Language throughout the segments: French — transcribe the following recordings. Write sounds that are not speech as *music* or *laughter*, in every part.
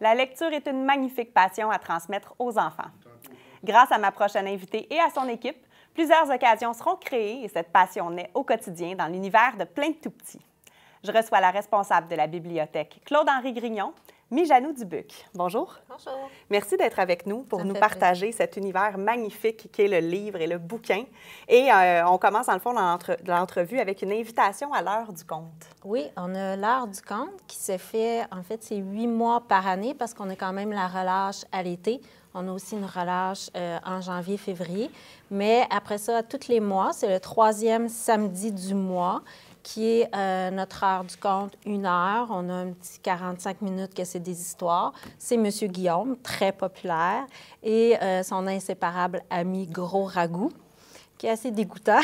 La lecture est une magnifique passion à transmettre aux enfants. Grâce à ma prochaine invitée et à son équipe, plusieurs occasions seront créées et cette passion naît au quotidien dans l'univers de plein de tout-petits. Je reçois la responsable de la bibliothèque, Claude-Henri Grignon, Mijanou Dubuc. Bonjour. Bonjour. Merci d'être avec nous pour nous partager cet univers magnifique qu'est le livre et le bouquin. Et euh, on commence, en le fond, l'entrevue avec une invitation à l'heure du conte. Oui, on a l'heure du conte qui se fait, en fait, c'est huit mois par année parce qu'on a quand même la relâche à l'été. On a aussi une relâche euh, en janvier-février. Mais après ça, tous les mois, c'est le troisième samedi du mois qui est euh, notre heure du compte, une heure. On a un petit 45 minutes que c'est des histoires. C'est M. Guillaume, très populaire, et euh, son inséparable ami Gros Ragout qui est assez dégoûtant.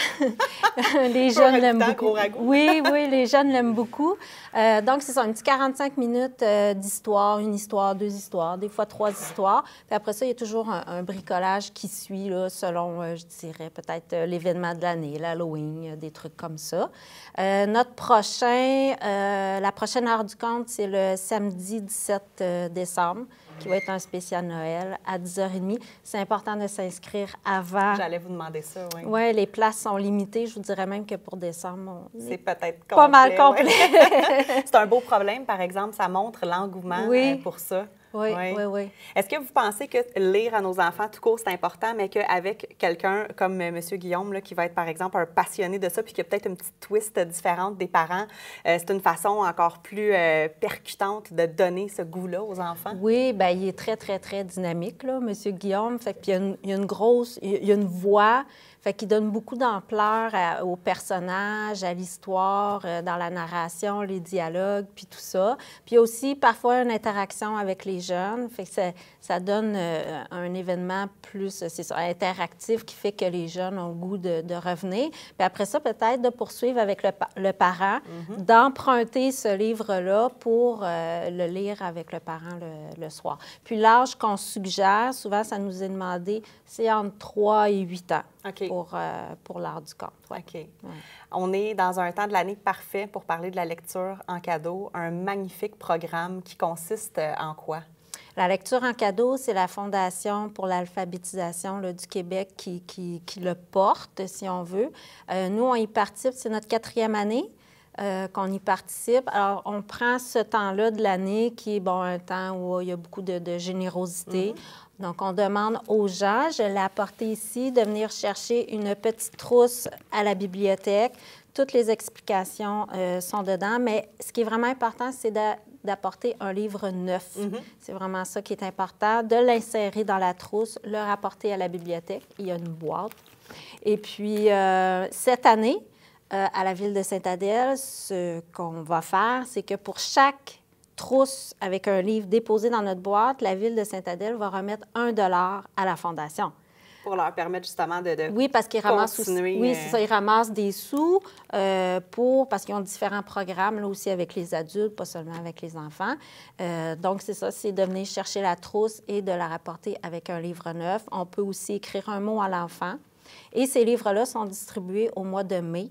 *laughs* les jeunes l'aiment beaucoup. oui, oui, les jeunes l'aiment beaucoup. Euh, donc, c'est sont un petit 45 minutes euh, d'histoire, une histoire, deux histoires, des fois trois histoires. Puis après ça, il y a toujours un, bricolage qui suit, là, selon, euh, je dirais, peut-être l'événement de l'année, l'Halloween, des trucs comme ça. notre prochain, la prochaine heure du compte, c'est le samedi 17 décembre qui va être un spécial Noël à 10h30. C'est important de s'inscrire avant. J'allais vous demander ça, oui. Oui, les places sont limitées. Je vous dirais même que pour décembre, c'est peut-être pas mal complet. *laughs* c'est un beau problème, par exemple. Ça montre l'engouement euh, pour ça. Oui, oui, oui. Est-ce que vous pensez que lire à nos enfants, tout court, c'est important, mais qu'avec quelqu'un comme euh, M. Guillaume, là, qui va être, par exemple, un passionné de ça, puis qui a peut-être une petite twist différente des parents, euh, c'est une façon encore plus percutante de donner ce goût-là aux enfants? Oui, bien, il est très, très, très dynamique, là, M. Guillaume. Fait y a une grosse... Il y a une voix... Fait qu'il donne beaucoup d'ampleur aux personnages, à l'histoire, euh, dans la narration, les dialogues, puis tout ça. Puis aussi, parfois, une interaction avec les jeunes. Fait que ça, donne euh, un événement plus, euh, interactif qui fait que les jeunes ont le goût de, revenir. Puis après ça, peut-être de poursuivre avec le, parent, mm-hmm. d'emprunter ce livre-là pour le lire avec le parent le, le soir. Puis l'âge qu'on suggère, souvent, ça nous est demandé, c'est entre 3 et 8 ans pour, euh, pour l'art du corps. OK. On est dans un temps de l'année parfait pour parler de la lecture en cadeau, un magnifique programme qui consiste euh, en quoi? La lecture en cadeau, c'est la Fondation pour l'alphabétisation du Québec qui, le porte, si on veut. Euh, nous, on y participe, c'est notre quatrième année. Euh, qu'on y participe. Alors, on prend ce temps-là de l'année qui est bon, un temps où il y a beaucoup de, générosité. Mhm. Donc, on demande aux gens, je l'ai apporté ici, de venir chercher une petite trousse à la bibliothèque. Toutes les explications euh, sont dedans, mais ce qui est vraiment important, c'est d'apporter un livre neuf. Mhm. C'est vraiment ça qui est important, de l'insérer dans la trousse, le rapporter à la bibliothèque. Il y a une boîte. Et puis, euh, cette année, euh, à la ville de Saint-Adèle, ce qu'on va faire, c'est que pour chaque trousse avec un livre déposé dans notre boîte, la ville de Saint-Adèle va remettre un dollar à la fondation pour leur permettre justement de, de oui parce qu'ils ramassent oui ça ils euh, ramassent des sous euh, pour parce qu'ils ont différents programmes là aussi avec les adultes pas seulement avec les enfants donc c'est ça c'est de venir chercher la trousse et de la rapporter avec un livre neuf on peut aussi écrire un mot à l'enfant et ces livres là sont distribués au mois de mai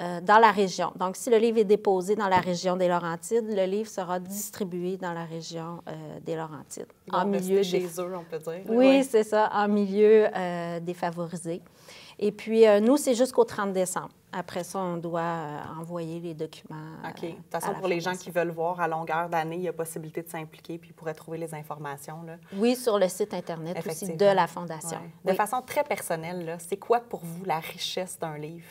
euh, dans la région. Donc, si le livre est déposé dans la région des Laurentides, le livre sera distribué dans la région euh, des Laurentides. en milieu des... chez eux, on peut dire. Oui, c'est ça, en milieu euh, défavorisé. Et puis, nous, c'est jusqu'au 30 décembre. Après ça, on doit envoyer les documents. OK. De toute façon, pour les gens qui veulent voir à longueur d'année, il y a possibilité de s'impliquer puis ils pourraient trouver les informations. Là. Oui, sur le site Internet aussi de la Fondation. De façon très personnelle, c'est quoi pour vous la richesse d'un livre?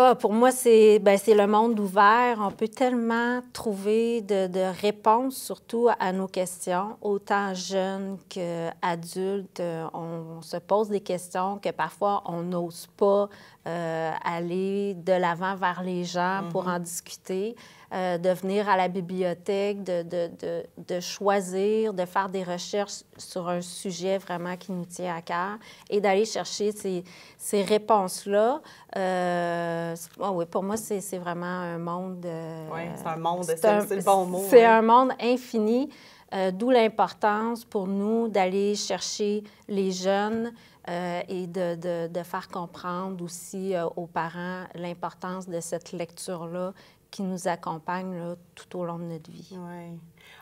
Ah, pour moi, c'est ben, le monde ouvert. On peut tellement trouver de, de réponses, surtout à nos questions. Autant jeunes qu'adultes, euh, on, on, se pose des questions que parfois on n'ose pas euh, aller de l'avant vers les gens pour mhm. en discuter. Euh, de venir à la bibliothèque, de, de, de, de, choisir, de faire des recherches sur un sujet vraiment qui nous tient à cœur et d'aller chercher ces, ces réponses-là. Euh euh, ah pour moi, c'est vraiment un monde. Euh, oui, c'est un monde, c'est le bon mot. C'est hein. un monde infini. Euh, d'où l'importance pour nous d'aller chercher les jeunes euh, et de, de, de, faire comprendre aussi euh, aux parents l'importance de cette lecture-là qui nous accompagne tout au long de notre vie. Ouais.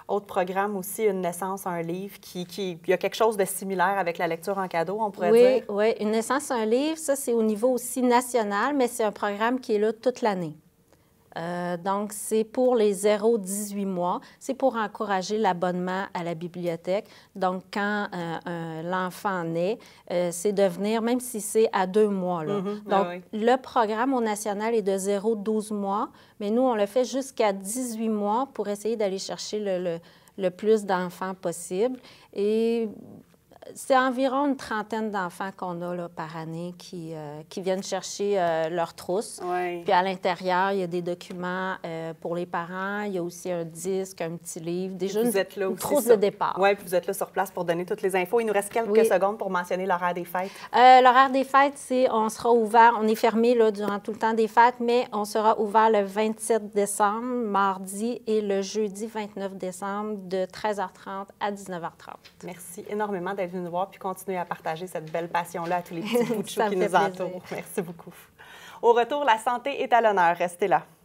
Autre programme aussi, Une naissance, un livre, qui, qui il y a quelque chose de similaire avec la lecture en cadeau, on pourrait oui, dire. Oui, Une naissance, un livre, ça c'est au niveau aussi national, mais c'est un programme qui est là toute l'année. Euh, donc, c'est pour les 0-18 mois. C'est pour encourager l'abonnement à la bibliothèque. Donc, quand euh, l'enfant naît, euh, c'est de venir, même si c'est à deux mois. Mm-hmm. Ben donc, le programme au national est de 0-12 mois, mais nous, on le fait jusqu'à 18 mois pour essayer d'aller chercher le, le plus d'enfants possible. Et c'est environ une trentaine d'enfants qu'on a là, par année qui, euh, qui viennent chercher euh, leur trousse. Puis à l'intérieur, il y a des documents euh, pour les parents. Il y a aussi un disque, un petit livre. Déjà, vous une, êtes là trousse de départ. Oui, puis vous êtes là sur place pour donner toutes les infos. Il nous reste quelques secondes pour mentionner l'horaire des fêtes. l'horaire des fêtes, c'est on sera ouvert, on est fermé là, durant tout le temps des fêtes, mais on sera ouvert le 27 décembre, mardi, et le jeudi 29 décembre de 13h30 à 19h30. Merci énormément d'être venue nous voir, puis continuer à partager cette belle passion-là à tous les *laughs* petits bouts de chou qui nous entourent. Merci beaucoup. Au retour, la santé est à l'honneur. Restez là.